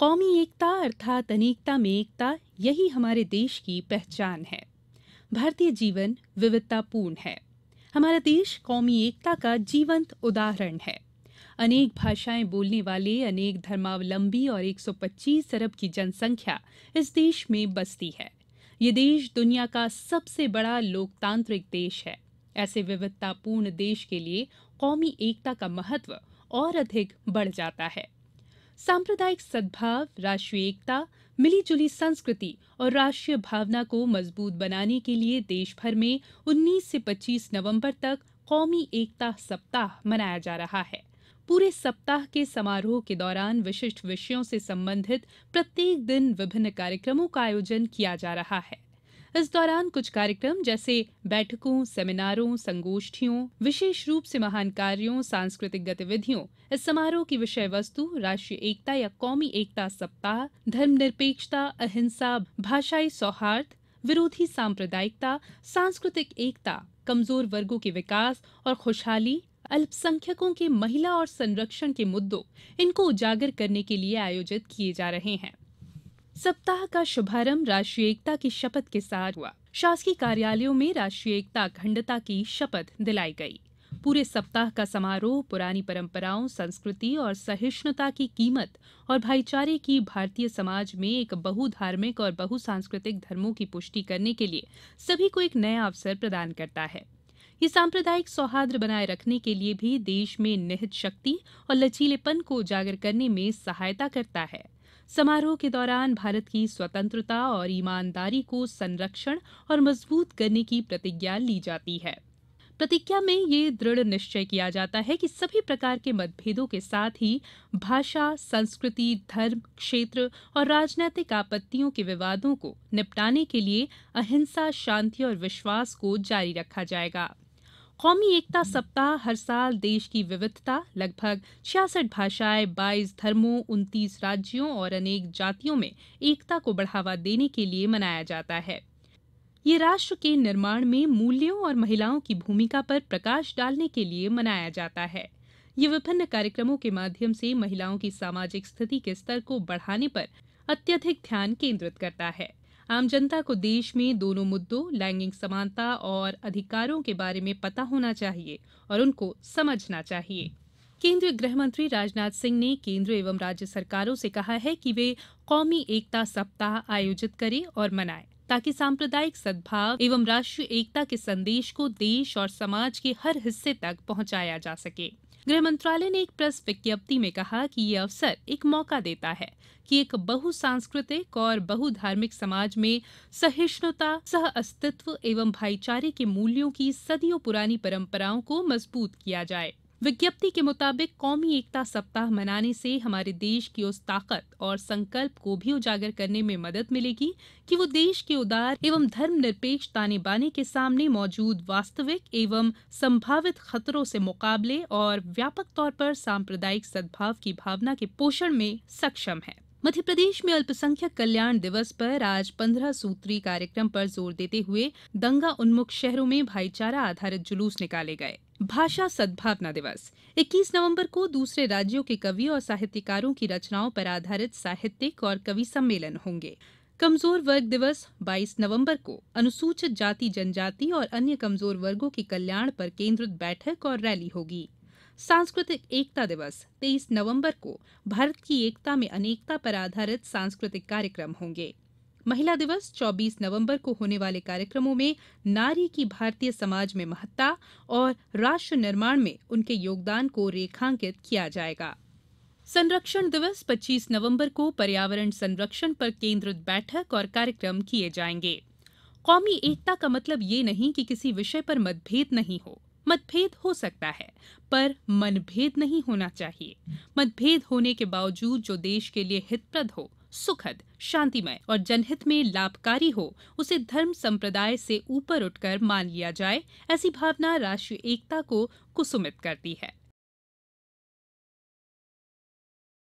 कौमी एकता अर्थात अनेकता में एकता यही हमारे देश की पहचान है भारतीय जीवन विविधतापूर्ण है हमारा देश कौमी एकता का जीवंत उदाहरण है अनेक भाषाएं बोलने वाले अनेक धर्मावलंबी और 125 अरब की जनसंख्या इस देश में बसती है ये देश दुनिया का सबसे बड़ा लोकतांत्रिक देश है ऐसे विविधतापूर्ण देश के लिए कौमी एकता का महत्व और अधिक बढ़ जाता है सांप्रदायिक सद्भाव राष्ट्रीय एकता मिली जुली संस्कृति और राष्ट्रीय भावना को मजबूत बनाने के लिए देशभर में उन्नीस से पच्चीस नवम्बर तक कौमी एकता सप्ताह मनाया जा रहा है पूरे सप्ताह के समारोह के दौरान विशिष्ट विषयों से संबंधित प्रत्येक दिन विभिन्न कार्यक्रमों का आयोजन किया जा रहा है इस दौरान कुछ कार्यक्रम जैसे बैठकों सेमिनारों संगोष्ठियों विशेष रूप से महान कार्यों सांस्कृतिक गतिविधियों इस समारोह की विषय वस्तु राष्ट्रीय एकता या कौमी एकता सप्ताह धर्मनिरपेक्षता अहिंसा भाषाई सौहार्द विरोधी सांप्रदायिकता सांस्कृतिक एकता कमजोर वर्गों के विकास और खुशहाली अल्पसंख्यकों के महिला और संरक्षण के मुद्दों इनको उजागर करने के लिए आयोजित किए जा रहे हैं सप्ताह का शुभारंभ राष्ट्रीय एकता की शपथ के साथ हुआ शासकीय कार्यालयों में राष्ट्रीय एकता अखंडता की शपथ दिलाई गई पूरे सप्ताह का समारोह पुरानी परंपराओं संस्कृति और सहिष्णुता की कीमत और भाईचारे की भारतीय समाज में एक बहुधार्मिक और बहु सांस्कृतिक धर्मों की पुष्टि करने के लिए सभी को एक नया अवसर प्रदान करता है ये सांप्रदायिक सौहार्द बनाए रखने के लिए भी देश में निहित शक्ति और लचीलेपन को उजागर करने में सहायता करता है समारोह के दौरान भारत की स्वतंत्रता और ईमानदारी को संरक्षण और मजबूत करने की प्रतिज्ञा ली जाती है प्रतिज्ञा में यह दृढ़ निश्चय किया जाता है कि सभी प्रकार के मतभेदों के साथ ही भाषा संस्कृति धर्म क्षेत्र और राजनैतिक आपत्तियों के विवादों को निपटाने के लिए अहिंसा शांति और विश्वास को जारी रखा जाएगा कौमी एकता सप्ताह हर साल देश की विविधता लगभग छियासठ भाषाएं बाईस धर्मों उनतीस राज्यों और अनेक जातियों में एकता को बढ़ावा देने के लिए मनाया जाता है ये राष्ट्र के निर्माण में मूल्यों और महिलाओं की भूमिका पर प्रकाश डालने के लिए मनाया जाता है ये विभिन्न कार्यक्रमों के माध्यम से महिलाओं की सामाजिक स्थिति के स्तर को बढ़ाने पर अत्यधिक ध्यान केंद्रित करता है आम जनता को देश में दोनों मुद्दों लैंगिक समानता और अधिकारों के बारे में पता होना चाहिए और उनको समझना चाहिए केंद्रीय गृह मंत्री राजनाथ सिंह ने केंद्र एवं राज्य सरकारों से कहा है कि वे कौमी एकता सप्ताह आयोजित करें और मनाएं ताकि सांप्रदायिक सद्भाव एवं राष्ट्रीय एकता के संदेश को देश और समाज के हर हिस्से तक पहुंचाया जा सके गृह मंत्रालय ने एक प्रेस विज्ञप्ति में कहा कि यह अवसर एक मौका देता है कि एक बहु सांस्कृतिक और बहुधार्मिक समाज में सहिष्णुता सह अस्तित्व एवं भाईचारे के मूल्यों की सदियों पुरानी परंपराओं को मजबूत किया जाये विज्ञप्ति के मुताबिक कौमी एकता सप्ताह मनाने से हमारे देश की उस ताकत और संकल्प को भी उजागर करने में मदद मिलेगी कि वो देश के उदार एवं धर्मनिरपेक्ष ताने बाने के सामने मौजूद वास्तविक एवं संभावित खतरों से मुकाबले और व्यापक तौर पर सांप्रदायिक सद्भाव की भावना के पोषण में सक्षम है मध्य प्रदेश में अल्पसंख्यक कल्याण दिवस पर आज पंद्रह सूत्री कार्यक्रम पर जोर देते हुए दंगा उन्मुख शहरों में भाईचारा आधारित जुलूस निकाले गए भाषा सद्भावना दिवस इक्कीस नवंबर को दूसरे राज्यों के कवि और साहित्यकारों की रचनाओं पर आधारित साहित्यिक और कवि सम्मेलन होंगे कमजोर वर्ग दिवस 22 नवंबर को अनुसूचित जाति जनजाति और अन्य कमजोर वर्गों के कल्याण पर केंद्रित बैठक और रैली होगी सांस्कृतिक एकता दिवस 23 नवंबर को भारत की एकता में अनेकता पर आधारित सांस्कृतिक कार्यक्रम होंगे महिला दिवस चौबीस नवम्बर को होने वाले कार्यक्रमों में नारी की भारतीय समाज में महत्ता और राष्ट्र निर्माण में उनके योगदान को रेखांकित किया जाएगा संरक्षण दिवस 25 नवंबर को पर्यावरण संरक्षण पर केंद्रित बैठक और कार्यक्रम किए जाएंगे कौमी एकता का मतलब ये नहीं कि किसी विषय पर मतभेद नहीं हो मतभेद हो सकता है पर मनभेद नहीं होना चाहिए मतभेद होने के बावजूद जो देश के लिए हितप्रद हो सुखद शांतिमय और जनहित में लाभकारी हो उसे धर्म संप्रदाय से ऊपर उठकर मान लिया जाए ऐसी भावना राष्ट्रीय एकता को कुसुमित करती है